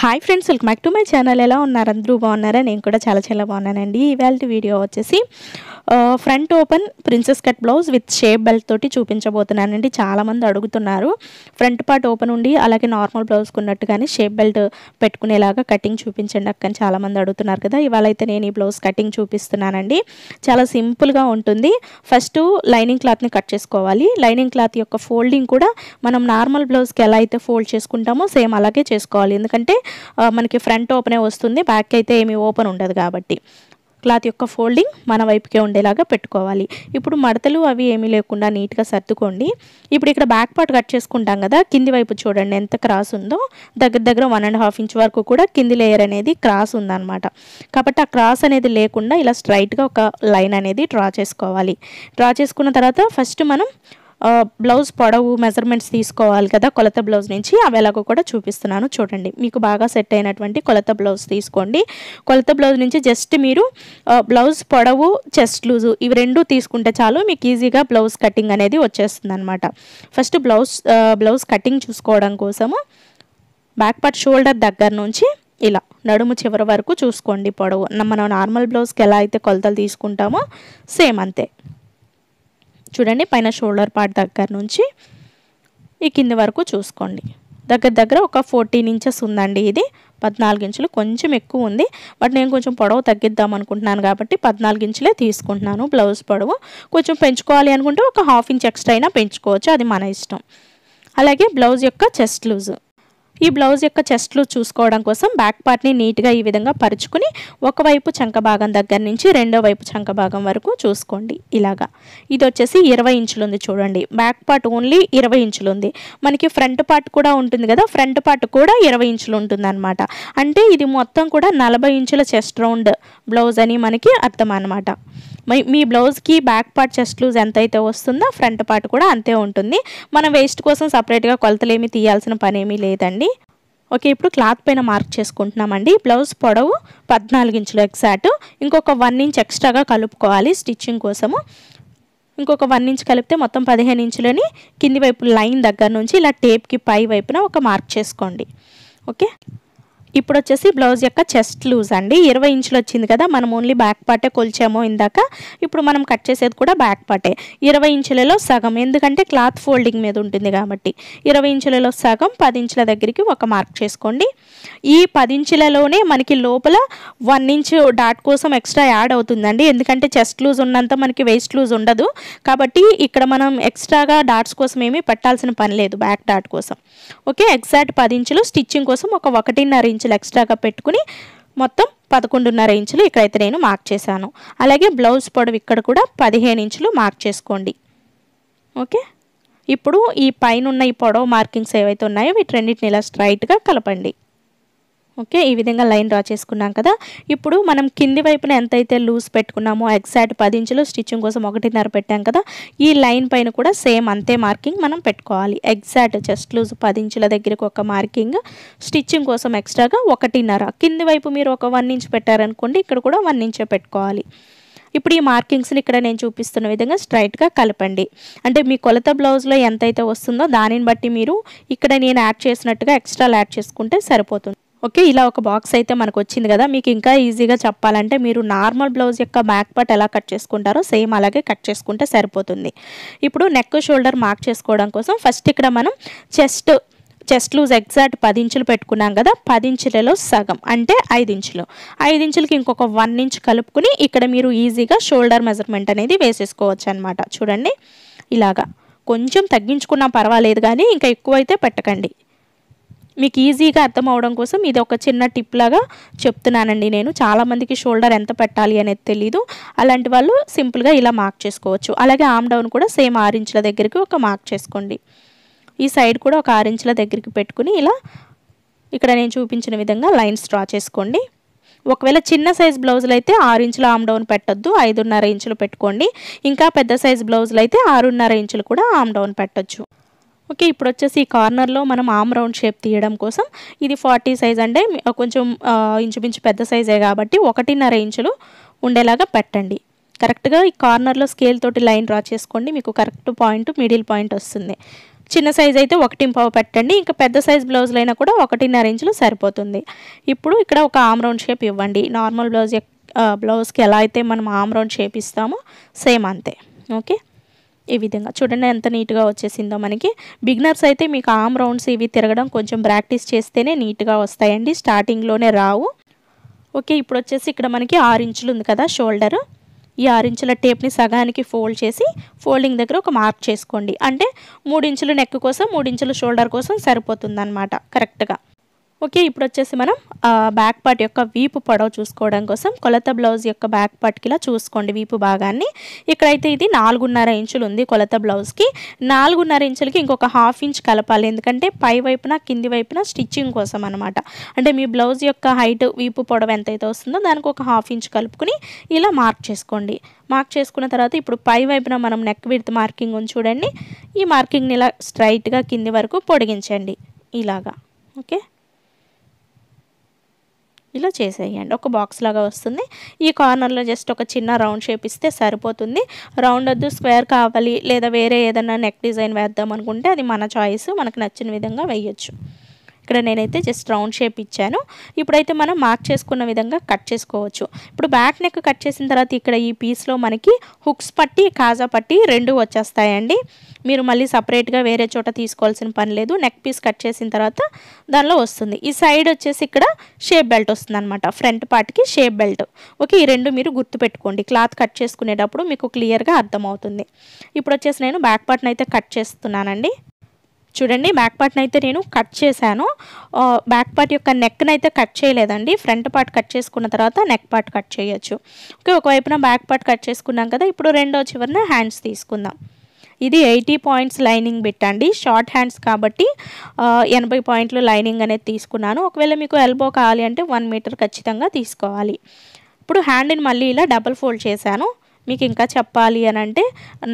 hi friends welcome back to my channel ఎలా ఉన్నారు అందరూ బాగున్నారా నేను కూడా చాలా చాలా బాగున్నానండి ఇవాళ వీడియో వచ్చేసి front open princess cut blouse with shape belt తోటి చూపించబోతున్నానండి చాలామంది అడుగుతున్నారు ఫ్రంట్ పార్ట్ ఓపెన్ ఉండి అలాగే నార్మల్ బ్లౌజ్కి ఉన్నట్టుగానే షేప్ బెల్ట్ పెట్టుకునేలాగా కటింగ్ చూపించండి అక్కని చాలామంది అడుగుతున్నారు కదా ఇవాళ అయితే నేను ఈ బ్లౌజ్ కటింగ్ చూపిస్తున్నానండి చాలా సింపుల్గా ఉంటుంది ఫస్ట్ లైనింగ్ క్లాత్ని కట్ చేసుకోవాలి లైనింగ్ క్లాత్ యొక్క ఫోల్డింగ్ కూడా మనం నార్మల్ బ్లౌజ్కి ఎలా అయితే ఫోల్డ్ చేసుకుంటామో సేమ్ అలాగే చేసుకోవాలి ఎందుకంటే మనకి ఫ్రంట్ ఓపెనే వస్తుంది బ్యాక్ అయితే ఏమీ ఓపెన్ ఉండదు కాబట్టి క్లాత్ యొక్క ఫోల్డింగ్ మన వైపుకే ఉండేలాగా పెట్టుకోవాలి ఇప్పుడు మడతలు అవి ఏమీ లేకుండా నీట్గా సర్దుకోండి ఇప్పుడు ఇక్కడ బ్యాక్ పార్ట్ కట్ చేసుకుంటాం కదా కింది వైపు చూడండి ఎంత క్రాస్ ఉందో దగ్గర దగ్గర వన్ అండ్ హాఫ్ ఇంచ్ వరకు కూడా కింది లేయర్ అనేది క్రాస్ ఉందన్నమాట కాబట్టి ఆ క్రాస్ అనేది లేకుండా ఇలా స్ట్రైట్గా ఒక లైన్ అనేది డ్రా చేసుకోవాలి డ్రా చేసుకున్న తర్వాత ఫస్ట్ మనం బ్లౌజ్ పొడవు మెజర్మెంట్స్ తీసుకోవాలి కదా కొలత బ్లౌజ్ నుంచి అవి ఎలాగో కూడా చూపిస్తున్నాను చూడండి మీకు బాగా సెట్ అయినటువంటి కొలత బ్లౌజ్ తీసుకోండి కొలత బ్లౌజ్ నుంచి జస్ట్ మీరు బ్లౌజ్ పొడవు చెస్ట్ లూజు ఇవి రెండు తీసుకుంటే చాలు మీకు ఈజీగా బ్లౌజ్ కటింగ్ అనేది వచ్చేస్తుంది అనమాట ఫస్ట్ బ్లౌజ్ బ్లౌజ్ కటింగ్ చూసుకోవడం కోసము బ్యాక్ పార్ట్ షోల్డర్ దగ్గర నుంచి ఇలా నడుము చివరి వరకు చూసుకోండి పొడవు మనం నార్మల్ బ్లౌజ్కి ఎలా అయితే కొలతలు తీసుకుంటామో సేమ్ అంతే చూడండి పైన షోల్డర్ పార్ట్ దగ్గర నుంచి ఈ కింది వరకు చూసుకోండి దగ్గర దగ్గర ఒక ఫోర్టీన్ ఇంచెస్ ఉందండి ఇది పద్నాలుగు ఇంచులు కొంచెం ఎక్కువ ఉంది బట్ నేను కొంచెం పొడవు తగ్గిద్దాం అనుకుంటున్నాను కాబట్టి పద్నాలుగు ఇంచులే తీసుకుంటున్నాను బ్లౌజ్ పొడవు కొంచెం పెంచుకోవాలి అనుకుంటే ఒక హాఫ్ ఇంచ్ ఎక్స్ట్రా అయినా పెంచుకోవచ్చు అది మన ఇష్టం అలాగే బ్లౌజ్ యొక్క చెస్ట్ లూజ్ ఈ బ్లౌజ్ యొక్క చెస్ట్లు చూసుకోవడం కోసం బ్యాక్ పార్ట్ని నీట్గా ఈ విధంగా పరుచుకుని ఒకవైపు చంక భాగం దగ్గర నుంచి రెండో వైపు చంక భాగం వరకు చూసుకోండి ఇలాగా ఇది వచ్చేసి ఇరవై ఇంచులు ఉంది చూడండి బ్యాక్ పార్ట్ ఓన్లీ ఇరవై ఇంచులు ఉంది మనకి ఫ్రంట్ పార్ట్ కూడా ఉంటుంది కదా ఫ్రంట్ పార్ట్ కూడా ఇరవై ఇంచులు అనమాట అంటే ఇది మొత్తం కూడా నలభై ఇంచుల చెస్ట్ రౌండ్ బ్లౌజ్ అని మనకి అర్థం అనమాట మీ బ్లౌజ్కి బ్యాక్ పార్ట్ చెస్ట్ లూజ్ ఎంత అయితే వస్తుందో ఫ్రంట్ పార్ట్ కూడా అంతే ఉంటుంది మనం వేస్ట్ కోసం సపరేట్గా కొలతలేమి తీయాల్సిన పనేమీ లేదండి ఓకే ఇప్పుడు క్లాత్ పైన మార్క్ చేసుకుంటున్నామండి బ్లౌజ్ పొడవు పద్నాలుగు ఇంచులు ఎగ్జాక్ట్ ఇంకొక వన్ ఇంచ్ ఎక్స్ట్రాగా కలుపుకోవాలి స్టిచ్చింగ్ కోసము ఇంకొక వన్ ఇంచ్ కలిపితే మొత్తం పదిహేను ఇంచులని కింది వైపు లైన్ దగ్గర నుంచి ఇలా టేప్కి పై వైపున ఒక మార్క్ చేసుకోండి ఓకే ఇప్పుడు వచ్చేసి బ్లౌజ్ యొక్క చెస్ట్ లూజ్ అండి ఇరవై ఇంచులు వచ్చింది కదా మనం ఓన్లీ బ్యాక్ పార్టే కొలిచాము ఇందాక ఇప్పుడు మనం కట్ చేసేది కూడా బ్యాక్ పార్టే ఇరవై ఇంచులలో సగం ఎందుకంటే క్లాత్ ఫోల్డింగ్ మీద ఉంటుంది కాబట్టి ఇరవై ఇంచులలో సగం పది ఇంచుల దగ్గరికి ఒక మార్క్ చేసుకోండి ఈ పది ఇంచులలోనే మనకి లోపల వన్ ఇంచ్ డాట్ కోసం ఎక్స్ట్రా యాడ్ అవుతుందండి ఎందుకంటే చెస్ట్ లూజ్ ఉన్నంత మనకి వేస్ట్ లూజ్ ఉండదు కాబట్టి ఇక్కడ మనం ఎక్స్ట్రాగా డాట్స్ కోసం ఏమీ పెట్టాల్సిన పని లేదు బ్యాక్ డాట్ కోసం ఓకే ఎగ్జాక్ట్ పది ఇంచులు స్టిచ్చింగ్ కోసం ఒక ఒకటిన్నర ఇంచ్ ఇంచులు ఎక్స్ట్రాగా పెట్టుకుని మొత్తం పదకొండున్నర ఇంచులు ఇక్కడైతే నేను మార్క్ చేశాను అలాగే బ్లౌజ్ పొడవు ఇక్కడ కూడా పదిహేను ఇంచులు మార్క్ చేసుకోండి ఓకే ఇప్పుడు ఈ పైన ఉన్న ఈ పొడవు మార్కింగ్స్ ఏవైతే ఉన్నాయో వీటి రెండింటిని ఇలా స్ట్రైట్గా కలపండి ఓకే ఈ విధంగా లైన్ డ్రా చేసుకున్నాం కదా ఇప్పుడు మనం కింది వైపున ఎంతైతే లూజ్ పెట్టుకున్నామో ఎగ్జాక్ట్ పది ఇంచులు స్టిచ్చింగ్ కోసం ఒకటిన్నర పెట్టాం కదా ఈ లైన్ పైన కూడా సేమ్ అంతే మార్కింగ్ మనం పెట్టుకోవాలి ఎగ్జాక్ట్ జస్ట్ లూజ్ పది ఇంచుల దగ్గరకు ఒక మార్కింగ్ స్టిచ్చింగ్ కోసం ఎక్స్ట్రాగా ఒకటిన్నర కింది వైపు మీరు ఒక వన్ ఇంచ్ పెట్టారనుకోండి ఇక్కడ కూడా వన్ ఇంచే పెట్టుకోవాలి ఇప్పుడు ఈ మార్కింగ్స్ని ఇక్కడ నేను చూపిస్తున్న విధంగా స్ట్రైట్గా కలపండి అంటే మీ కొలత బ్లౌజ్లో ఎంతైతే వస్తుందో దానిని బట్టి మీరు ఇక్కడ నేను యాడ్ చేసినట్టుగా ఎక్స్ట్రా యాడ్ చేసుకుంటే సరిపోతుంది ఓకే ఇలా ఒక బాక్స్ అయితే మనకు వచ్చింది కదా మీకు ఇంకా ఈజీగా చెప్పాలంటే మీరు నార్మల్ బ్లౌజ్ యొక్క బ్యాక్ పార్ట్ ఎలా కట్ చేసుకుంటారో సేమ్ అలాగే కట్ చేసుకుంటే సరిపోతుంది ఇప్పుడు నెక్ షోల్డర్ మార్క్ చేసుకోవడం కోసం ఫస్ట్ ఇక్కడ మనం చెస్ట్ చెస్ట్ లూజ్ ఎగ్జాక్ట్ పది ఇంచులు పెట్టుకున్నాం కదా పది ఇంచులలో సగం అంటే ఐదు ఇంచులు ఐదు ఇంచులకి ఇంకొక వన్ ఇంచ్ కలుపుకుని ఇక్కడ మీరు ఈజీగా షోల్డర్ మెజర్మెంట్ అనేది వేసేసుకోవచ్చు అనమాట చూడండి ఇలాగా కొంచెం తగ్గించుకున్నా పర్వాలేదు కానీ ఇంకా ఎక్కువైతే పెట్టకండి మీకు ఈజీగా అర్థం అవడం కోసం ఇది ఒక చిన్న టిప్ లాగా చెప్తున్నానండి నేను చాలామందికి షోల్డర్ ఎంత పెట్టాలి అనేది తెలీదు అలాంటి వాళ్ళు సింపుల్గా ఇలా మార్క్ చేసుకోవచ్చు అలాగే ఆమ్ డౌన్ కూడా సేమ్ ఆరు ఇంచుల దగ్గరికి ఒక మార్క్ చేసుకోండి ఈ సైడ్ కూడా ఒక ఆరు ఇంచుల దగ్గరికి పెట్టుకుని ఇలా ఇక్కడ నేను చూపించిన విధంగా లైన్స్ డ్రా చేసుకోండి ఒకవేళ చిన్న సైజ్ బ్లౌజులు అయితే ఆరు ఇంచులు ఆమ్ డౌన్ పెట్టొద్దు ఐదున్నర ఇంచులు పెట్టుకోండి ఇంకా పెద్ద సైజ్ బ్లౌజులు అయితే ఆరున్నర ఇంచులు కూడా ఆమ్ డౌన్ పెట్టొచ్చు ఓకే ఇప్పుడు వచ్చేసి ఈ కార్నర్లో మనం ఆమ్ రౌండ్ షేప్ తీయడం కోసం ఇది ఫార్టీ సైజ్ అంటే కొంచెం ఇంచుమించు పెద్ద సైజే కాబట్టి ఒకటిన్నర ఇంచులు ఉండేలాగా పెట్టండి కరెక్ట్గా ఈ కార్నర్లో స్కేల్ తోటి లైన్ డ్రా చేసుకోండి మీకు కరెక్ట్ పాయింట్ మిడిల్ పాయింట్ వస్తుంది చిన్న సైజ్ అయితే ఒకటి పావు పెట్టండి ఇంకా పెద్ద సైజ్ బ్లౌజ్లు అయినా కూడా ఒకటిన్నర ఇంచులు సరిపోతుంది ఇప్పుడు ఇక్కడ ఒక ఆమ్ రౌండ్ షేప్ ఇవ్వండి నార్మల్ బ్లౌజ్ బ్లౌజ్కి ఎలా అయితే మనం ఆమ్ రౌండ్ షేప్ ఇస్తామో సేమ్ అంతే ఓకే ఈ విధంగా చూడండి ఎంత నీట్గా వచ్చేసిందో మనకి బిగ్నర్స్ అయితే మీకు ఆమ్ రౌండ్స్ ఇవి తిరగడం కొంచెం ప్రాక్టీస్ చేస్తేనే నీట్గా వస్తాయండి స్టార్టింగ్లోనే రావు ఓకే ఇప్పుడు వచ్చేసి ఇక్కడ మనకి ఆరు ఇంచులు ఉంది కదా షోల్డరు ఈ ఆరు ఇంచుల టేప్ని సగానికి ఫోల్డ్ చేసి ఫోల్డింగ్ దగ్గర ఒక మార్క్ చేసుకోండి అంటే మూడు ఇంచులు నెక్ కోసం మూడు ఇంచుల షోల్డర్ కోసం సరిపోతుంది అనమాట కరెక్ట్గా ఓకే ఇప్పుడు వచ్చేసి మనం బ్యాక్ పార్ట్ యొక్క వీపు పొడవు చూసుకోవడం కోసం కొలత బ్లౌజ్ యొక్క బ్యాక్ పార్ట్కి ఇలా చూసుకోండి వీపు భాగాన్ని ఇక్కడైతే ఇది నాలుగున్నర ఇంచులు ఉంది కొలత బ్లౌజ్కి నాలుగున్నర ఇంచులకి ఇంకొక హాఫ్ ఇంచ్ కలపాలి ఎందుకంటే పై వైపున కింది వైపున స్టిచ్చింగ్ కోసం అనమాట అంటే మీ బ్లౌజ్ యొక్క హైట్ వీపు పొడవు ఎంతైతే వస్తుందో దానికి ఒక హాఫ్ ఇంచ్ కలుపుకుని ఇలా మార్క్ చేసుకోండి మార్క్ చేసుకున్న తర్వాత ఇప్పుడు పై వైపున మనం నెక్ విడ్త్ మార్కింగ్ ఉంది చూడండి ఈ మార్కింగ్ని ఇలా స్ట్రైట్గా కింది వరకు పొడిగించండి ఇలాగా ఓకే ఇలా చేసేయండి ఒక బాక్స్ లాగా వస్తుంది ఈ కార్నర్లో జస్ట్ ఒక చిన్న రౌండ్ షేప్ ఇస్తే సరిపోతుంది రౌండ్ వద్దు స్క్వేర్ కావాలి లేదా వేరే ఏదైనా నెక్ డిజైన్ వేద్దాం అనుకుంటే అది మన చాయిస్ మనకు నచ్చిన విధంగా వేయచ్చు ఇక్కడ నేనైతే జస్ట్ రౌండ్ షేప్ ఇచ్చాను ఇప్పుడైతే మనం మార్క్ చేసుకున్న విధంగా కట్ చేసుకోవచ్చు ఇప్పుడు బ్యాక్ నెక్ కట్ చేసిన తర్వాత ఇక్కడ ఈ పీస్లో మనకి హుక్స్ పట్టి కాజా పట్టి రెండు వచ్చేస్తాయండి మీరు మళ్ళీ సపరేట్గా వేరే చోట తీసుకోవాల్సిన పని లేదు నెక్ పీస్ కట్ చేసిన తర్వాత దానిలో వస్తుంది ఈ సైడ్ వచ్చేసి ఇక్కడ షేప్ బెల్ట్ వస్తుంది అనమాట ఫ్రంట్ పార్ట్కి షేప్ బెల్ట్ ఓకే ఈ రెండు మీరు గుర్తుపెట్టుకోండి క్లాత్ కట్ చేసుకునేటప్పుడు మీకు క్లియర్గా అర్థమవుతుంది ఇప్పుడు వచ్చేసి నేను బ్యాక్ పార్ట్ని అయితే కట్ చేస్తున్నానండి చూడండి బ్యాక్ పార్ట్ని అయితే నేను కట్ చేశాను బ్యాక్ పార్ట్ యొక్క నెక్ని అయితే కట్ చేయలేదండి ఫ్రంట్ పార్ట్ కట్ చేసుకున్న తర్వాత నెక్ పార్ట్ కట్ చేయొచ్చు ఓకే ఒకవైపున బ్యాక్ పార్ట్ కట్ చేసుకున్నాం కదా ఇప్పుడు రెండో చివరిన హ్యాండ్స్ తీసుకుందాం ఇది ఎయిటీ పాయింట్స్ లైనింగ్ పెట్టండి షార్ట్ హ్యాండ్స్ కాబట్టి ఎనభై పాయింట్లు లైనింగ్ అనేది తీసుకున్నాను ఒకవేళ మీకు ఎల్బో కావాలి అంటే వన్ మీటర్ ఖచ్చితంగా తీసుకోవాలి ఇప్పుడు హ్యాండ్ని మళ్ళీ ఇలా డబల్ ఫోల్డ్ చేశాను మీకు ఇంకా చెప్పాలి అని అంటే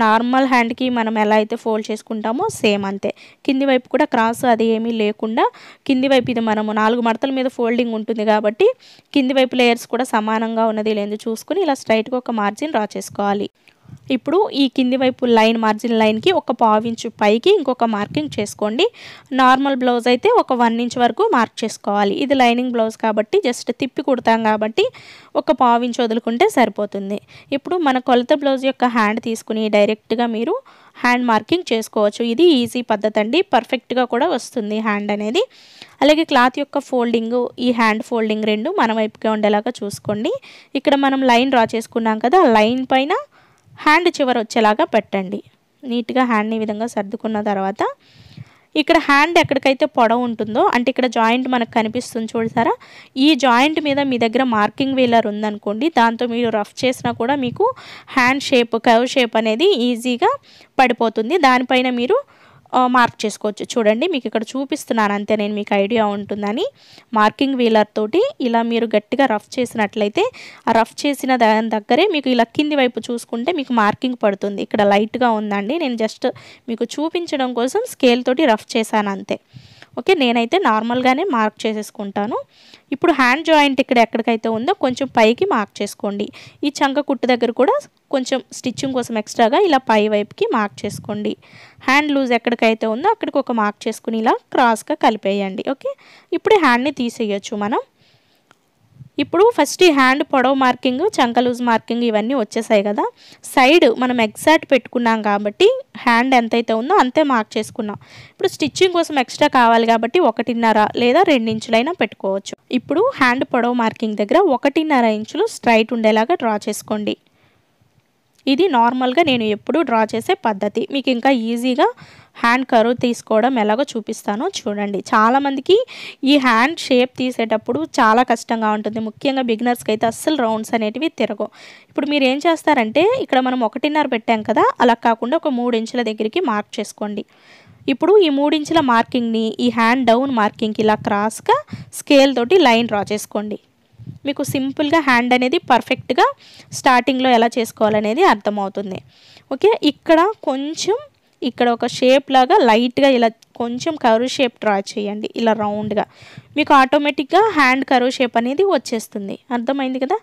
నార్మల్ హ్యాండ్కి మనం ఎలా అయితే ఫోల్డ్ చేసుకుంటామో సేమ్ అంతే కింది వైపు కూడా క్రాస్ అది ఏమీ లేకుండా కింది వైపు ఇది మనము నాలుగు మడతల మీద ఫోల్డింగ్ ఉంటుంది కాబట్టి కింది వైపు లేయర్స్ కూడా సమానంగా ఉన్నది లేదు చూసుకుని ఇలా స్ట్రైట్గా ఒక మార్జిన్ డ్రా చేసుకోవాలి ఇప్పుడు ఈ కింది వైపు లైన్ మార్జిన్ లైన్కి ఒక పావించు పైకి ఇంకొక మార్కింగ్ చేసుకోండి నార్మల్ బ్లౌజ్ అయితే ఒక వన్ ఇంచ్ వరకు మార్క్ చేసుకోవాలి ఇది లైనింగ్ బ్లౌజ్ కాబట్టి జస్ట్ తిప్పి కుడతాం కాబట్టి ఒక పావించు వదులుకుంటే సరిపోతుంది ఇప్పుడు మన కొలత బ్లౌజ్ యొక్క హ్యాండ్ తీసుకుని డైరెక్ట్గా మీరు హ్యాండ్ మార్కింగ్ చేసుకోవచ్చు ఇది ఈజీ పద్ధతి అండి పర్ఫెక్ట్గా కూడా వస్తుంది హ్యాండ్ అనేది అలాగే క్లాత్ యొక్క ఫోల్డింగ్ ఈ హ్యాండ్ ఫోల్డింగ్ రెండు మన వైపుకే ఉండేలాగా చూసుకోండి ఇక్కడ మనం లైన్ డ్రా చేసుకున్నాం కదా ఆ లైన్ పైన హ్యాండ్ చివర వచ్చేలాగా పెట్టండి నీట్గా హ్యాండ్ ఈ విధంగా సర్దుకున్న తర్వాత ఇక్కడ హ్యాండ్ ఎక్కడికైతే పొడవు ఉంటుందో అంటే ఇక్కడ జాయింట్ మనకు కనిపిస్తుంది చూడసారా ఈ జాయింట్ మీద మీ దగ్గర మార్కింగ్ వీలర్ ఉందనుకోండి దాంతో మీరు రఫ్ చేసినా కూడా మీకు హ్యాండ్ షేప్ కవ్ షేప్ అనేది ఈజీగా పడిపోతుంది దానిపైన మీరు మార్క్ చేసుకోవచ్చు చూడండి మీకు ఇక్కడ చూపిస్తున్నాను అంతే నేను మీకు ఐడియా ఉంటుందని మార్కింగ్ వీలర్ తోటి ఇలా మీరు గట్టిగా రఫ్ చేసినట్లయితే ఆ రఫ్ చేసిన దాని దగ్గరే మీకు ఇలా కింది వైపు చూసుకుంటే మీకు మార్కింగ్ పడుతుంది ఇక్కడ లైట్గా ఉందండి నేను జస్ట్ మీకు చూపించడం కోసం స్కేల్ తోటి రఫ్ చేశాను అంతే ఓకే నేనైతే నార్మల్గానే మార్క్ చేసేసుకుంటాను ఇప్పుడు హ్యాండ్ జాయింట్ ఇక్కడ ఎక్కడికైతే ఉందో కొంచెం పైకి మార్క్ చేసుకోండి ఈ చంక కుట్టు దగ్గర కూడా కొంచెం స్టిచ్చింగ్ కోసం ఎక్స్ట్రాగా ఇలా పై వైపుకి మార్క్ చేసుకోండి హ్యాండ్ లూజ్ ఎక్కడికైతే ఉందో అక్కడికి ఒక మార్క్ చేసుకుని ఇలా క్రాస్గా కలిపేయండి ఓకే ఇప్పుడు హ్యాండ్ని తీసేయచ్చు మనం ఇప్పుడు ఫస్ట్ ఈ హ్యాండ్ పొడవు మార్కింగ్ లూజ్ మార్కింగ్ ఇవన్నీ వచ్చేసాయి కదా సైడ్ మనం ఎగ్జాక్ట్ పెట్టుకున్నాం కాబట్టి హ్యాండ్ ఎంతైతే ఉందో అంతే మార్క్ చేసుకున్నాం ఇప్పుడు స్టిచ్చింగ్ కోసం ఎక్స్ట్రా కావాలి కాబట్టి ఒకటిన్నర లేదా రెండించులైనా పెట్టుకోవచ్చు ఇప్పుడు హ్యాండ్ పొడవ మార్కింగ్ దగ్గర ఒకటిన్నర ఇంచులు స్ట్రైట్ ఉండేలాగా డ్రా చేసుకోండి ఇది నార్మల్గా నేను ఎప్పుడూ డ్రా చేసే పద్ధతి మీకు ఇంకా ఈజీగా హ్యాండ్ కరువు తీసుకోవడం ఎలాగో చూపిస్తానో చూడండి చాలామందికి ఈ హ్యాండ్ షేప్ తీసేటప్పుడు చాలా కష్టంగా ఉంటుంది ముఖ్యంగా బిగినర్స్కి అయితే అస్సలు రౌండ్స్ అనేటివి తిరగవు ఇప్పుడు మీరు ఏం చేస్తారంటే ఇక్కడ మనం ఒకటిన్నర పెట్టాం కదా అలా కాకుండా ఒక మూడు ఇంచుల దగ్గరికి మార్క్ చేసుకోండి ఇప్పుడు ఈ మూడించుల మార్కింగ్ని ఈ హ్యాండ్ డౌన్ మార్కింగ్కి ఇలా క్రాస్గా స్కేల్ తోటి లైన్ డ్రా చేసుకోండి మీకు సింపుల్గా హ్యాండ్ అనేది పర్ఫెక్ట్గా స్టార్టింగ్లో ఎలా చేసుకోవాలనేది అర్థమవుతుంది ఓకే ఇక్కడ కొంచెం ఇక్కడ ఒక షేప్ లాగా లైట్గా ఇలా కొంచెం కరువు షేప్ డ్రా చేయండి ఇలా రౌండ్గా మీకు ఆటోమేటిక్గా హ్యాండ్ కరువు షేప్ అనేది వచ్చేస్తుంది అర్థమైంది కదా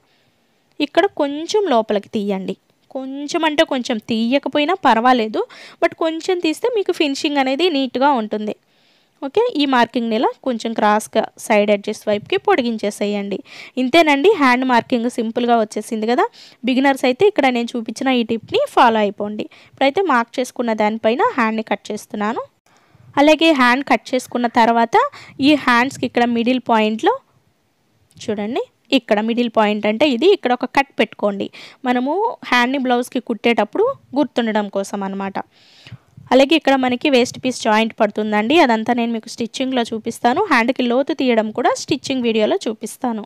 ఇక్కడ కొంచెం లోపలికి తీయండి కొంచెం అంటే కొంచెం తీయకపోయినా పర్వాలేదు బట్ కొంచెం తీస్తే మీకు ఫినిషింగ్ అనేది నీట్గా ఉంటుంది ఓకే ఈ మార్కింగ్ని ఇలా కొంచెం క్రాస్గా సైడ్ అడ్జస్ట్ వైపుకి పొడిగించేసేయండి ఇంతేనండి హ్యాండ్ మార్కింగ్ సింపుల్గా వచ్చేసింది కదా బిగినర్స్ అయితే ఇక్కడ నేను చూపించిన ఈ టిప్ని ఫాలో అయిపోండి ఇప్పుడైతే మార్క్ చేసుకున్న దానిపైన హ్యాండ్ని కట్ చేస్తున్నాను అలాగే హ్యాండ్ కట్ చేసుకున్న తర్వాత ఈ హ్యాండ్స్కి ఇక్కడ మిడిల్ పాయింట్లో చూడండి ఇక్కడ మిడిల్ పాయింట్ అంటే ఇది ఇక్కడ ఒక కట్ పెట్టుకోండి మనము హ్యాండ్ని బ్లౌజ్కి కుట్టేటప్పుడు గుర్తుండడం కోసం అనమాట అలాగే ఇక్కడ మనకి వేస్ట్ పీస్ జాయింట్ పడుతుందండి అదంతా నేను మీకు స్టిచ్చింగ్లో చూపిస్తాను హ్యాండ్కి లోతు తీయడం కూడా స్టిచ్చింగ్ వీడియోలో చూపిస్తాను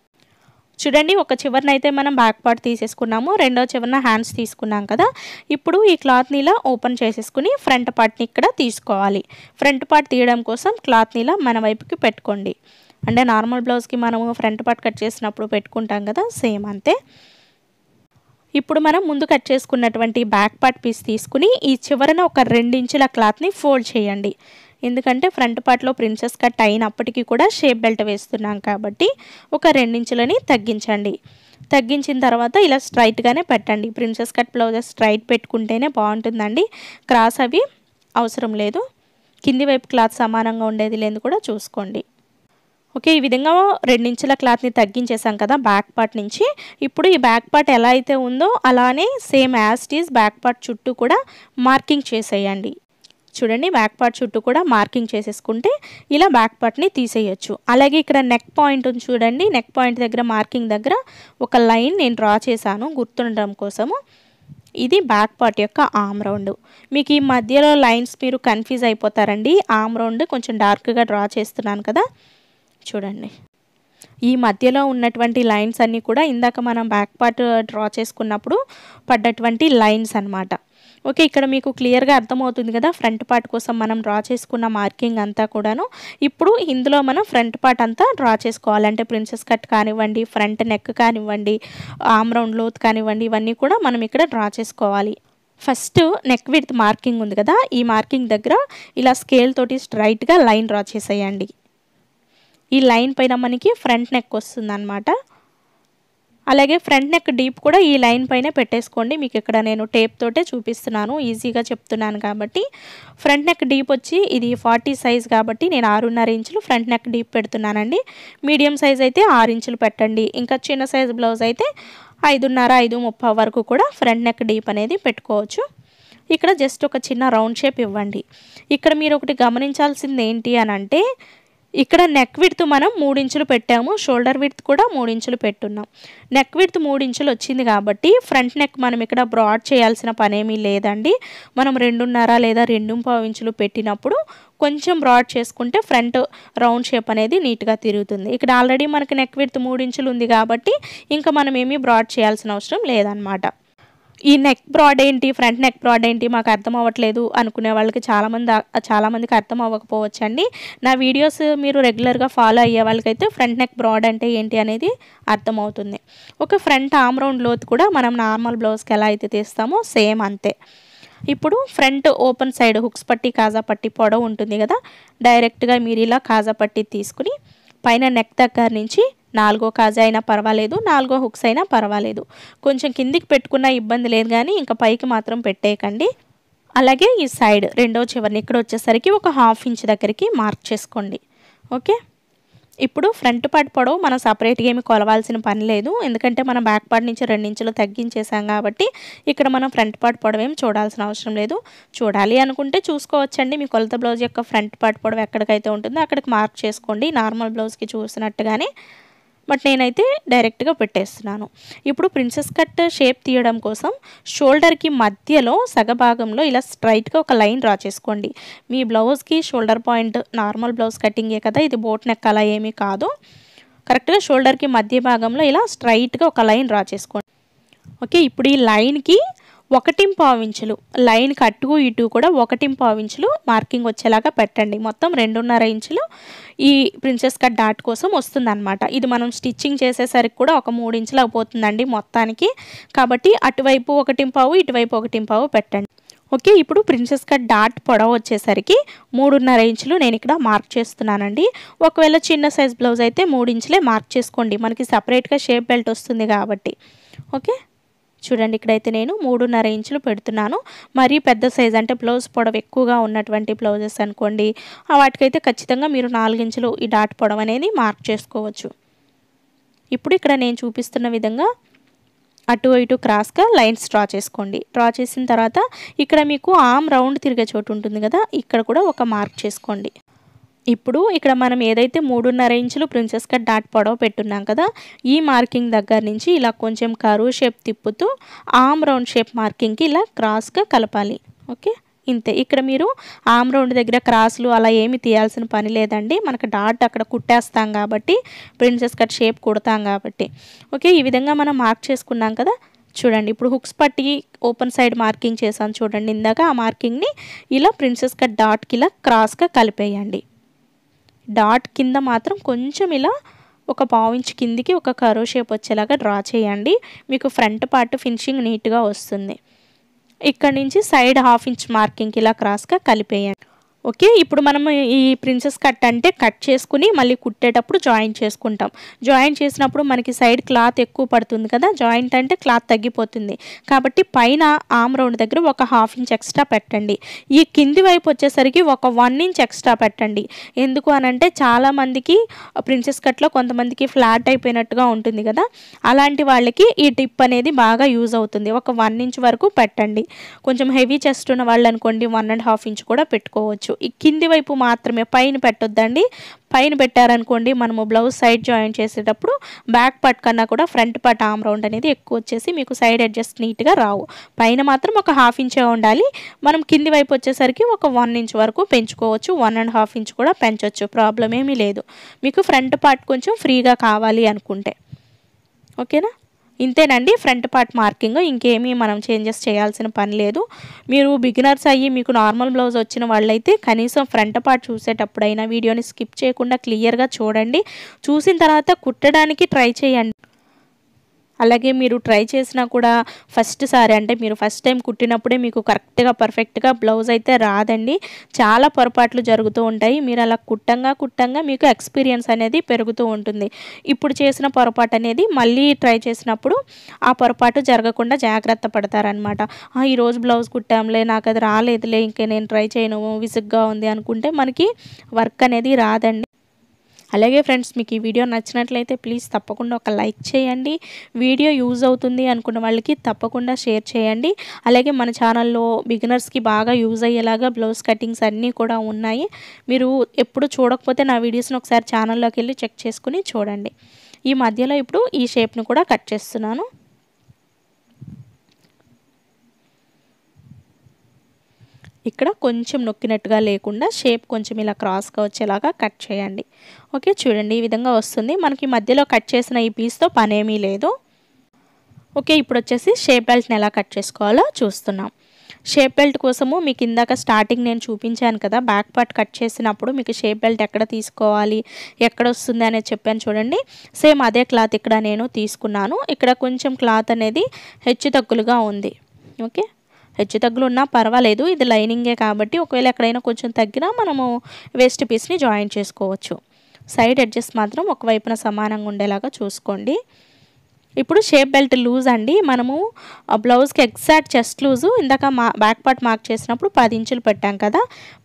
చూడండి ఒక చివరినైతే మనం బ్యాక్ పార్ట్ తీసేసుకున్నాము రెండో చివరిన హ్యాండ్స్ తీసుకున్నాం కదా ఇప్పుడు ఈ క్లాత్ని ఇలా ఓపెన్ చేసేసుకుని ఫ్రంట్ పార్ట్ని ఇక్కడ తీసుకోవాలి ఫ్రంట్ పార్ట్ తీయడం కోసం క్లాత్ని ఇలా మన వైపుకి పెట్టుకోండి అంటే నార్మల్ బ్లౌజ్కి మనము ఫ్రంట్ పార్ట్ కట్ చేసినప్పుడు పెట్టుకుంటాం కదా సేమ్ అంతే ఇప్పుడు మనం ముందు కట్ చేసుకున్నటువంటి బ్యాక్ పార్ట్ పీస్ తీసుకుని ఈ చివరన ఒక రెండించుల క్లాత్ని ఫోల్డ్ చేయండి ఎందుకంటే ఫ్రంట్ పార్ట్లో ప్రిన్సెస్ కట్ అయినప్పటికీ కూడా షేప్ బెల్ట్ వేస్తున్నాం కాబట్టి ఒక రెండించులని తగ్గించండి తగ్గించిన తర్వాత ఇలా స్ట్రైట్గానే పెట్టండి ప్రిన్సెస్ కట్ బ్లౌజెస్ స్ట్రైట్ పెట్టుకుంటేనే బాగుంటుందండి క్రాస్ అవి అవసరం లేదు కింది వైపు క్లాత్ సమానంగా ఉండేది లేని కూడా చూసుకోండి ఓకే ఈ విధంగా రెండించుల క్లాత్ని తగ్గించేసాం కదా బ్యాక్ పార్ట్ నుంచి ఇప్పుడు ఈ బ్యాక్ పార్ట్ ఎలా అయితే ఉందో అలానే same as is back part చుట్టూ కూడా మార్కింగ్ చేసేయండి చూడండి బ్యాక్ పార్ట్ చుట్టూ కూడా మార్కింగ్ చేసేసుకుంటే ఇలా బ్యాక్ పార్ట్ని తీసేయచ్చు అలాగే ఇక్కడ నెక్ పాయింట్ చూడండి నెక్ పాయింట్ దగ్గర మార్కింగ్ దగ్గర ఒక లైన్ నేను డ్రా చేశాను గుర్తుండడం కోసము ఇది బ్యాక్ పార్ట్ యొక్క ఆమ్ రౌండ్ మీకు ఈ మధ్యలో లైన్స్ మీరు కన్ఫ్యూజ్ అయిపోతారండి ఆమ్ రౌండ్ కొంచెం డార్క్గా డ్రా చేస్తున్నాను కదా చూడండి ఈ మధ్యలో ఉన్నటువంటి లైన్స్ అన్నీ కూడా ఇందాక మనం బ్యాక్ పార్ట్ డ్రా చేసుకున్నప్పుడు పడ్డటువంటి లైన్స్ అనమాట ఓకే ఇక్కడ మీకు క్లియర్గా అర్థమవుతుంది కదా ఫ్రంట్ పార్ట్ కోసం మనం డ్రా చేసుకున్న మార్కింగ్ అంతా కూడాను ఇప్పుడు ఇందులో మనం ఫ్రంట్ పార్ట్ అంతా డ్రా చేసుకోవాలంటే ప్రిన్సెస్ కట్ కానివ్వండి ఫ్రంట్ నెక్ కానివ్వండి ఆమ్ రౌండ్ లోత్ కానివ్వండి ఇవన్నీ కూడా మనం ఇక్కడ డ్రా చేసుకోవాలి ఫస్ట్ నెక్ విడ్త్ మార్కింగ్ ఉంది కదా ఈ మార్కింగ్ దగ్గర ఇలా స్కేల్ తోటి స్ట్రైట్గా లైన్ డ్రా చేసేయండి ఈ లైన్ పైన మనకి ఫ్రంట్ నెక్ వస్తుంది అనమాట అలాగే ఫ్రంట్ నెక్ డీప్ కూడా ఈ లైన్ పైన పెట్టేసుకోండి మీకు ఇక్కడ నేను టేప్ తోటే చూపిస్తున్నాను ఈజీగా చెప్తున్నాను కాబట్టి ఫ్రంట్ నెక్ డీప్ వచ్చి ఇది ఫార్టీ సైజ్ కాబట్టి నేను ఆరున్నర ఇంచులు ఫ్రంట్ నెక్ డీప్ పెడుతున్నానండి మీడియం సైజ్ అయితే ఆరు ఇంచులు పెట్టండి ఇంకా చిన్న సైజ్ బ్లౌజ్ అయితే ఐదున్నర ఐదు ముప్పై వరకు కూడా ఫ్రంట్ నెక్ డీప్ అనేది పెట్టుకోవచ్చు ఇక్కడ జస్ట్ ఒక చిన్న రౌండ్ షేప్ ఇవ్వండి ఇక్కడ మీరు ఒకటి గమనించాల్సింది ఏంటి అని అంటే ఇక్కడ నెక్ విడ్త్ మనం మూడించులు పెట్టాము షోల్డర్ విడ్త్ కూడా మూడించులు పెట్టున్నాం నెక్ విడ్త్ మూడించులు వచ్చింది కాబట్టి ఫ్రంట్ నెక్ మనం ఇక్కడ బ్రాడ్ చేయాల్సిన పనేమీ లేదండి మనం రెండున్నర లేదా రెండు ఇంచులు పెట్టినప్పుడు కొంచెం బ్రాడ్ చేసుకుంటే ఫ్రంట్ రౌండ్ షేప్ అనేది నీట్గా తిరుగుతుంది ఇక్కడ ఆల్రెడీ మనకి నెక్ విడ్త్ మూడించులు ఉంది కాబట్టి ఇంకా మనం ఏమీ బ్రాడ్ చేయాల్సిన అవసరం లేదనమాట ఈ నెక్ బ్రాడ్ ఏంటి ఫ్రంట్ నెక్ బ్రాడ్ ఏంటి మాకు అర్థం అవ్వట్లేదు అనుకునే వాళ్ళకి చాలామంది చాలామందికి అర్థం అవ్వకపోవచ్చు అండి నా వీడియోస్ మీరు రెగ్యులర్గా ఫాలో అయ్యే వాళ్ళకైతే ఫ్రంట్ నెక్ బ్రాడ్ అంటే ఏంటి అనేది అర్థమవుతుంది ఒక ఫ్రంట్ ఆమ్ రౌండ్ లోత్ కూడా మనం నార్మల్ బ్లౌజ్కి ఎలా అయితే తీస్తామో సేమ్ అంతే ఇప్పుడు ఫ్రంట్ ఓపెన్ సైడ్ హుక్స్ పట్టి కాజా పట్టి పొడవు ఉంటుంది కదా డైరెక్ట్గా మీరు ఇలా కాజా పట్టి తీసుకుని పైన నెక్ దగ్గర నుంచి నాలుగో కాజా అయినా పర్వాలేదు నాలుగో హుక్స్ అయినా పర్వాలేదు కొంచెం కిందికి పెట్టుకున్న ఇబ్బంది లేదు కానీ ఇంకా పైకి మాత్రం పెట్టేయకండి అలాగే ఈ సైడ్ రెండో చివరిని ఇక్కడ వచ్చేసరికి ఒక హాఫ్ ఇంచ్ దగ్గరికి మార్క్ చేసుకోండి ఓకే ఇప్పుడు ఫ్రంట్ పార్ట్ పొడవు మనం సపరేట్గా ఏమి కొలవాల్సిన పని లేదు ఎందుకంటే మనం బ్యాక్ పార్ట్ నుంచి రెండించులు తగ్గించేసాం కాబట్టి ఇక్కడ మనం ఫ్రంట్ పార్ట్ పొడవు ఏమి చూడాల్సిన అవసరం లేదు చూడాలి అనుకుంటే చూసుకోవచ్చండి మీ కొలత బ్లౌజ్ యొక్క ఫ్రంట్ పార్ట్ పొడవు ఎక్కడికైతే ఉంటుందో అక్కడికి మార్క్ చేసుకోండి నార్మల్ బ్లౌజ్కి చూసినట్టుగానే బట్ నేనైతే డైరెక్ట్గా పెట్టేస్తున్నాను ఇప్పుడు ప్రిన్సెస్ కట్ షేప్ తీయడం కోసం షోల్డర్కి మధ్యలో సగభాగంలో ఇలా స్ట్రైట్గా ఒక లైన్ డ్రా చేసుకోండి మీ బ్లౌజ్కి షోల్డర్ పాయింట్ నార్మల్ బ్లౌజ్ కటింగే కదా ఇది బోట్ నెక్ అలా ఏమీ కాదు కరెక్ట్గా షోల్డర్కి మధ్య భాగంలో ఇలా స్ట్రైట్గా ఒక లైన్ డ్రా చేసుకోండి ఓకే ఇప్పుడు ఈ లైన్కి ఒకటింపావించులు లైన్ కట్టు ఇటు కూడా ఒకటింపావించులు మార్కింగ్ వచ్చేలాగా పెట్టండి మొత్తం రెండున్నర ఇంచులు ఈ ప్రిన్సెస్ కట్ డాట్ కోసం వస్తుందన్నమాట ఇది మనం స్టిచ్చింగ్ చేసేసరికి కూడా ఒక మూడు ఇంచులు అయిపోతుందండి మొత్తానికి కాబట్టి అటువైపు పావు ఇటువైపు పావు పెట్టండి ఓకే ఇప్పుడు ప్రిన్సెస్ కట్ డాట్ పొడవ వచ్చేసరికి మూడున్నర ఇంచులు నేను ఇక్కడ మార్క్ చేస్తున్నానండి ఒకవేళ చిన్న సైజ్ బ్లౌజ్ అయితే మూడు ఇంచులే మార్క్ చేసుకోండి మనకి సపరేట్గా షేప్ బెల్ట్ వస్తుంది కాబట్టి ఓకే చూడండి ఇక్కడైతే నేను మూడున్నర ఇంచులు పెడుతున్నాను మరీ పెద్ద సైజ్ అంటే బ్లౌజ్ పొడవు ఎక్కువగా ఉన్నటువంటి బ్లౌజెస్ అనుకోండి వాటికైతే ఖచ్చితంగా మీరు నాలుగించులు ఈ డాట్ పొడవు అనేది మార్క్ చేసుకోవచ్చు ఇప్పుడు ఇక్కడ నేను చూపిస్తున్న విధంగా అటు ఇటు క్రాస్గా లైన్స్ డ్రా చేసుకోండి డ్రా చేసిన తర్వాత ఇక్కడ మీకు ఆమ్ రౌండ్ తిరిగే చోటు ఉంటుంది కదా ఇక్కడ కూడా ఒక మార్క్ చేసుకోండి ఇప్పుడు ఇక్కడ మనం ఏదైతే మూడున్నర ఇంచులు ప్రిన్సెస్ కట్ డాట్ పొడవ పెట్టున్నాం కదా ఈ మార్కింగ్ దగ్గర నుంచి ఇలా కొంచెం కరువు షేప్ తిప్పుతూ ఆమ్ రౌండ్ షేప్ మార్కింగ్కి ఇలా క్రాస్గా కలపాలి ఓకే ఇంతే ఇక్కడ మీరు ఆమ్ రౌండ్ దగ్గర క్రాసులు అలా ఏమి తీయాల్సిన పని లేదండి మనకు డాట్ అక్కడ కుట్టేస్తాం కాబట్టి ప్రిన్సెస్ కట్ షేప్ కుడతాం కాబట్టి ఓకే ఈ విధంగా మనం మార్క్ చేసుకున్నాం కదా చూడండి ఇప్పుడు హుక్స్ పట్టి ఓపెన్ సైడ్ మార్కింగ్ చేశాను చూడండి ఇందాక ఆ మార్కింగ్ని ఇలా ప్రిన్సెస్ కట్ డాట్కి ఇలా క్రాస్గా కలిపేయండి డాట్ కింద మాత్రం కొంచెం ఇలా ఒక పావించి కిందికి ఒక కరో షేప్ వచ్చేలాగా డ్రా చేయండి మీకు ఫ్రంట్ పార్ట్ ఫినిషింగ్ నీట్గా వస్తుంది ఇక్కడ నుంచి సైడ్ హాఫ్ ఇంచ్ మార్కింగ్ ఇలా క్రాస్గా కలిపేయండి ఓకే ఇప్పుడు మనం ఈ ప్రిన్సెస్ కట్ అంటే కట్ చేసుకుని మళ్ళీ కుట్టేటప్పుడు జాయిన్ చేసుకుంటాం జాయిన్ చేసినప్పుడు మనకి సైడ్ క్లాత్ ఎక్కువ పడుతుంది కదా జాయింట్ అంటే క్లాత్ తగ్గిపోతుంది కాబట్టి పైన ఆమ్ రౌండ్ దగ్గర ఒక హాఫ్ ఇంచ్ ఎక్స్ట్రా పెట్టండి ఈ కింది వైపు వచ్చేసరికి ఒక వన్ ఇంచ్ ఎక్స్ట్రా పెట్టండి ఎందుకు అనంటే చాలామందికి ప్రిన్సెస్ కట్లో కొంతమందికి ఫ్లాట్ అయిపోయినట్టుగా ఉంటుంది కదా అలాంటి వాళ్ళకి ఈ టిప్ అనేది బాగా యూజ్ అవుతుంది ఒక వన్ ఇంచ్ వరకు పెట్టండి కొంచెం హెవీ చెస్ట్ ఉన్న వాళ్ళు అనుకోండి వన్ అండ్ హాఫ్ ఇంచ్ కూడా పెట్టుకోవచ్చు ఈ కింది వైపు మాత్రమే పైన పెట్టొద్దండి పైన పెట్టారనుకోండి మనము బ్లౌజ్ సైడ్ జాయిన్ చేసేటప్పుడు బ్యాక్ పార్ట్ కన్నా కూడా ఫ్రంట్ పార్ట్ ఆమ్ రౌండ్ అనేది ఎక్కువ వచ్చేసి మీకు సైడ్ అడ్జస్ట్ నీట్గా రావు పైన మాత్రం ఒక హాఫ్ ఇంచే ఉండాలి మనం కింది వైపు వచ్చేసరికి ఒక వన్ ఇంచ్ వరకు పెంచుకోవచ్చు వన్ అండ్ హాఫ్ ఇంచ్ కూడా పెంచవచ్చు ప్రాబ్లం ఏమీ లేదు మీకు ఫ్రంట్ పార్ట్ కొంచెం ఫ్రీగా కావాలి అనుకుంటే ఓకేనా ఇంతేనండి ఫ్రంట్ పార్ట్ మార్కింగ్ ఇంకేమీ మనం చేంజెస్ చేయాల్సిన పని లేదు మీరు బిగినర్స్ అయ్యి మీకు నార్మల్ బ్లౌజ్ వచ్చిన వాళ్ళైతే కనీసం ఫ్రంట్ పార్ట్ చూసేటప్పుడైనా వీడియోని స్కిప్ చేయకుండా క్లియర్గా చూడండి చూసిన తర్వాత కుట్టడానికి ట్రై చేయండి అలాగే మీరు ట్రై చేసినా కూడా ఫస్ట్ సారీ అంటే మీరు ఫస్ట్ టైం కుట్టినప్పుడే మీకు కరెక్ట్గా పర్ఫెక్ట్గా బ్లౌజ్ అయితే రాదండి చాలా పొరపాట్లు జరుగుతూ ఉంటాయి మీరు అలా కుట్టంగా కుట్టంగా మీకు ఎక్స్పీరియన్స్ అనేది పెరుగుతూ ఉంటుంది ఇప్పుడు చేసిన పొరపాటు అనేది మళ్ళీ ట్రై చేసినప్పుడు ఆ పొరపాటు జరగకుండా జాగ్రత్త పడతారనమాట ఈరోజు బ్లౌజ్ కుట్టాంలే నాకు అది రాలేదులే ఇంకా నేను ట్రై చేయను విసుగ్గా ఉంది అనుకుంటే మనకి వర్క్ అనేది రాదండి అలాగే ఫ్రెండ్స్ మీకు ఈ వీడియో నచ్చినట్లయితే ప్లీజ్ తప్పకుండా ఒక లైక్ చేయండి వీడియో యూజ్ అవుతుంది అనుకున్న వాళ్ళకి తప్పకుండా షేర్ చేయండి అలాగే మన ఛానల్లో బిగినర్స్కి బాగా యూజ్ అయ్యేలాగా బ్లౌజ్ కటింగ్స్ అన్నీ కూడా ఉన్నాయి మీరు ఎప్పుడు చూడకపోతే నా వీడియోస్ని ఒకసారి ఛానల్లోకి వెళ్ళి చెక్ చేసుకుని చూడండి ఈ మధ్యలో ఇప్పుడు ఈ షేప్ని కూడా కట్ చేస్తున్నాను ఇక్కడ కొంచెం నొక్కినట్టుగా లేకుండా షేప్ కొంచెం ఇలా క్రాస్గా వచ్చేలాగా కట్ చేయండి ఓకే చూడండి ఈ విధంగా వస్తుంది మనకి మధ్యలో కట్ చేసిన ఈ పీస్తో పనేమీ లేదు ఓకే ఇప్పుడు వచ్చేసి షేప్ బెల్ట్ని ఎలా కట్ చేసుకోవాలో చూస్తున్నాం షేప్ బెల్ట్ కోసము మీకు ఇందాక స్టార్టింగ్ నేను చూపించాను కదా బ్యాక్ పార్ట్ కట్ చేసినప్పుడు మీకు షేప్ బెల్ట్ ఎక్కడ తీసుకోవాలి ఎక్కడ వస్తుంది అనేది చెప్పాను చూడండి సేమ్ అదే క్లాత్ ఇక్కడ నేను తీసుకున్నాను ఇక్కడ కొంచెం క్లాత్ అనేది హెచ్చు తగ్గులుగా ఉంది ఓకే హెచ్చు తగ్గులు ఉన్నా పర్వాలేదు ఇది లైనింగే కాబట్టి ఒకవేళ ఎక్కడైనా కొంచెం తగ్గినా మనము వేస్ట్ పీస్ని జాయిన్ చేసుకోవచ్చు సైడ్ అడ్జస్ట్ మాత్రం ఒకవైపున సమానంగా ఉండేలాగా చూసుకోండి ఇప్పుడు షేప్ బెల్ట్ లూజ్ అండి మనము బ్లౌజ్కి ఎగ్జాక్ట్ చెస్ట్ లూజు ఇందాక మా బ్యాక్ పార్ట్ మార్క్ చేసినప్పుడు పది ఇంచులు పెట్టాం కదా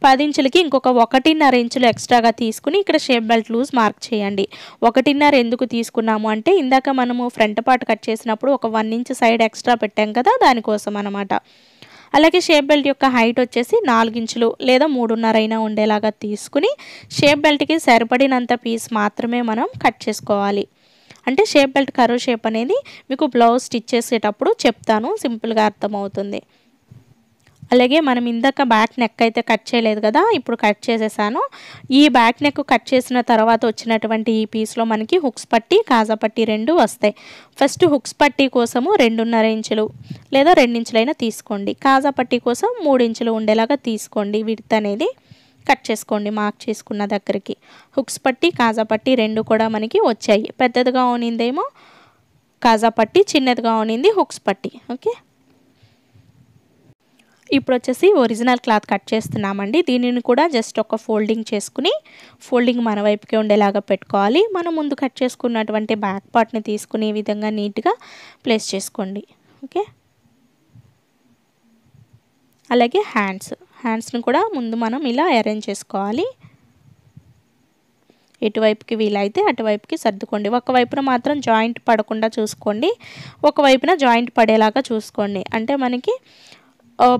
పది ఇంచులకి ఇంకొక ఒకటిన్నర ఇంచులు ఎక్స్ట్రాగా తీసుకుని ఇక్కడ షేప్ బెల్ట్ లూజ్ మార్క్ చేయండి ఒకటిన్నర ఎందుకు తీసుకున్నాము అంటే ఇందాక మనము ఫ్రంట్ పార్ట్ కట్ చేసినప్పుడు ఒక వన్ ఇంచ్ సైడ్ ఎక్స్ట్రా పెట్టాం కదా దానికోసం అనమాట అలాగే షేప్ బెల్ట్ యొక్క హైట్ వచ్చేసి ఇంచులు లేదా మూడున్నర అయినా ఉండేలాగా తీసుకుని షేప్ బెల్ట్కి సరిపడినంత పీస్ మాత్రమే మనం కట్ చేసుకోవాలి అంటే షేప్ బెల్ట్ కరో షేప్ అనేది మీకు బ్లౌజ్ స్టిచ్ చేసేటప్పుడు చెప్తాను సింపుల్గా అర్థమవుతుంది అలాగే మనం ఇందాక బ్యాక్ నెక్ అయితే కట్ చేయలేదు కదా ఇప్పుడు కట్ చేసేసాను ఈ బ్యాక్ నెక్ కట్ చేసిన తర్వాత వచ్చినటువంటి ఈ పీస్లో మనకి హుక్స్ పట్టి కాజా పట్టి రెండు వస్తాయి ఫస్ట్ హుక్స్ పట్టి కోసము రెండున్నర ఇంచులు లేదా రెండించులైనా తీసుకోండి కాజా పట్టి కోసం మూడు ఇంచులు ఉండేలాగా తీసుకోండి విడత అనేది కట్ చేసుకోండి మార్క్ చేసుకున్న దగ్గరికి హుక్స్ పట్టి కాజా పట్టి రెండు కూడా మనకి వచ్చాయి పెద్దదిగా ఉనిందేమో కాజా పట్టి చిన్నదిగా ఉనింది హుక్స్ పట్టి ఓకే ఇప్పుడు వచ్చేసి ఒరిజినల్ క్లాత్ కట్ చేస్తున్నామండి దీనిని కూడా జస్ట్ ఒక ఫోల్డింగ్ చేసుకుని ఫోల్డింగ్ మన వైపుకే ఉండేలాగా పెట్టుకోవాలి మనం ముందు కట్ చేసుకున్నటువంటి బ్యాక్ పార్ట్ని తీసుకునే విధంగా నీట్గా ప్లేస్ చేసుకోండి ఓకే అలాగే హ్యాండ్స్ హ్యాండ్స్ను కూడా ముందు మనం ఇలా అరేంజ్ చేసుకోవాలి ఎటువైపుకి వీలైతే అటువైపుకి సర్దుకోండి ఒకవైపున మాత్రం జాయింట్ పడకుండా చూసుకోండి ఒకవైపున జాయింట్ పడేలాగా చూసుకోండి అంటే మనకి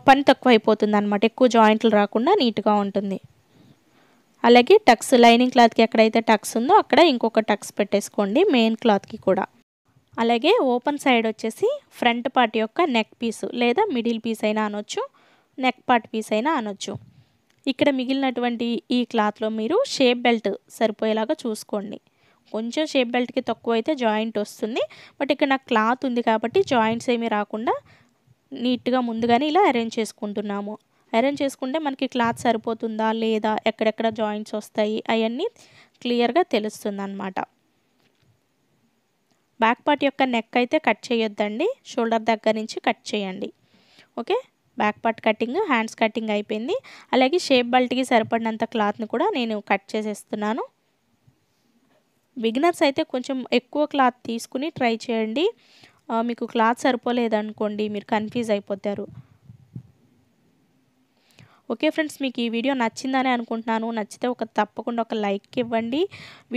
పని తక్కువ అయిపోతుంది అనమాట ఎక్కువ జాయింట్లు రాకుండా నీట్గా ఉంటుంది అలాగే టక్స్ లైనింగ్ క్లాత్కి ఎక్కడైతే టక్స్ ఉందో అక్కడ ఇంకొక టక్స్ పెట్టేసుకోండి మెయిన్ క్లాత్కి కూడా అలాగే ఓపెన్ సైడ్ వచ్చేసి ఫ్రంట్ పార్ట్ యొక్క నెక్ పీసు లేదా మిడిల్ పీస్ అయినా అనొచ్చు నెక్ పార్ట్ పీస్ అయినా అనొచ్చు ఇక్కడ మిగిలినటువంటి ఈ క్లాత్లో మీరు షేప్ బెల్ట్ సరిపోయేలాగా చూసుకోండి కొంచెం షేప్ బెల్ట్కి తక్కువ అయితే జాయింట్ వస్తుంది బట్ ఇక్కడ నాకు క్లాత్ ఉంది కాబట్టి జాయింట్స్ ఏమీ రాకుండా నీట్గా ముందుగానే ఇలా అరేంజ్ చేసుకుంటున్నాము అరేంజ్ చేసుకుంటే మనకి క్లాత్ సరిపోతుందా లేదా ఎక్కడెక్కడ జాయింట్స్ వస్తాయి అవన్నీ క్లియర్గా తెలుస్తుంది అనమాట బ్యాక్ పార్ట్ యొక్క నెక్ అయితే కట్ చేయొద్దండి షోల్డర్ దగ్గర నుంచి కట్ చేయండి okay back part cutting hands cutting అయిపోయింది అలాగే షేప్ బల్ట్కి సరిపడినంత క్లాత్ని కూడా నేను కట్ చేసేస్తున్నాను బిగినర్స్ అయితే కొంచెం ఎక్కువ క్లాత్ తీసుకుని ట్రై చేయండి మీకు క్లాత్ సరిపోలేదనుకోండి మీరు కన్ఫ్యూజ్ అయిపోతారు ఓకే ఫ్రెండ్స్ మీకు ఈ వీడియో నచ్చిందని అనుకుంటున్నాను నచ్చితే ఒక తప్పకుండా ఒక లైక్ ఇవ్వండి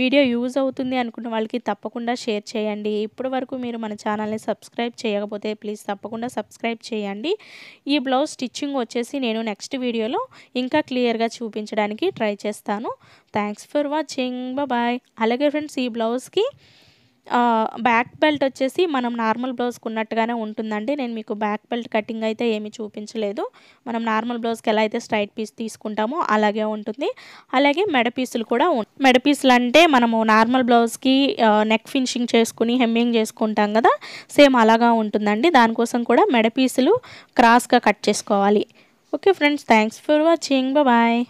వీడియో యూజ్ అవుతుంది అనుకున్న వాళ్ళకి తప్పకుండా షేర్ చేయండి ఇప్పటి వరకు మీరు మన ఛానల్ని సబ్స్క్రైబ్ చేయకపోతే ప్లీజ్ తప్పకుండా సబ్స్క్రైబ్ చేయండి ఈ బ్లౌజ్ స్టిచ్చింగ్ వచ్చేసి నేను నెక్స్ట్ వీడియోలో ఇంకా క్లియర్గా చూపించడానికి ట్రై చేస్తాను థ్యాంక్స్ ఫర్ వాచింగ్ బాయ్ అలాగే ఫ్రెండ్స్ ఈ బ్లౌజ్కి బ్యాక్ బెల్ట్ వచ్చేసి మనం నార్మల్ బ్లౌజ్కి ఉన్నట్టుగానే ఉంటుందండి నేను మీకు బ్యాక్ బెల్ట్ కటింగ్ అయితే ఏమీ చూపించలేదు మనం నార్మల్ బ్లౌజ్కి ఎలా అయితే స్ట్రైట్ పీస్ తీసుకుంటామో అలాగే ఉంటుంది అలాగే మెడ పీసులు కూడా మెడ పీసులు అంటే మనము నార్మల్ బ్లౌజ్కి నెక్ ఫినిషింగ్ చేసుకుని హెమ్మింగ్ చేసుకుంటాం కదా సేమ్ అలాగా ఉంటుందండి దానికోసం కూడా మెడ పీసులు క్రాస్గా కట్ చేసుకోవాలి okay friends thanks for watching bye